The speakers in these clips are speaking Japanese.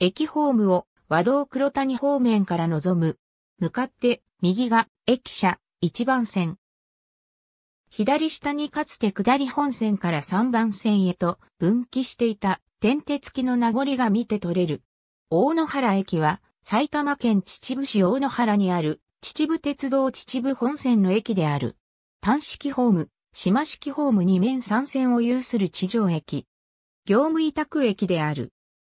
駅ホームを和道黒谷方面から望む。向かって右が駅舎1番線。左下にかつて下り本線から3番線へと分岐していた点鉄機きの名残が見て取れる。大野原駅は埼玉県秩父市大野原にある秩父鉄道秩父本線の駅である。単式ホーム、島式ホーム2面3線を有する地上駅。業務委託駅である。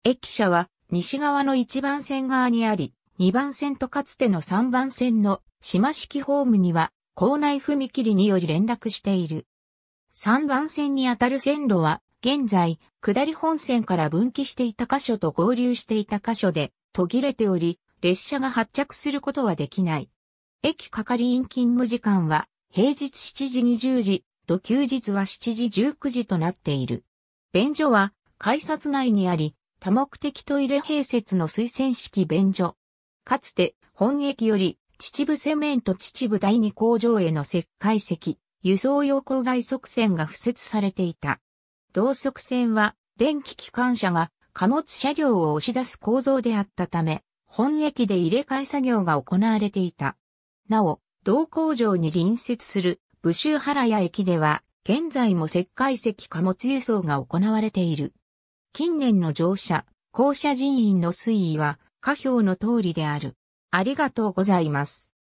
駅舎は西側の1番線側にあり、2番線とかつての3番線の島式ホームには、校内踏切により連絡している。3番線にあたる線路は、現在、下り本線から分岐していた箇所と合流していた箇所で、途切れており、列車が発着することはできない。駅係員勤務時間は、平日7時20時と休日は7時19時となっている。便所は、改札内にあり、多目的トイレ併設の推薦式便所。かつて、本駅より、秩父セメント秩父第二工場への石灰石、輸送用郊外側線が付設されていた。同側線は、電気機関車が貨物車両を押し出す構造であったため、本駅で入れ替え作業が行われていた。なお、同工場に隣接する武州原屋駅では、現在も石灰石貨物輸送が行われている。近年の乗車、降車人員の推移は、下表の通りである。ありがとうございます。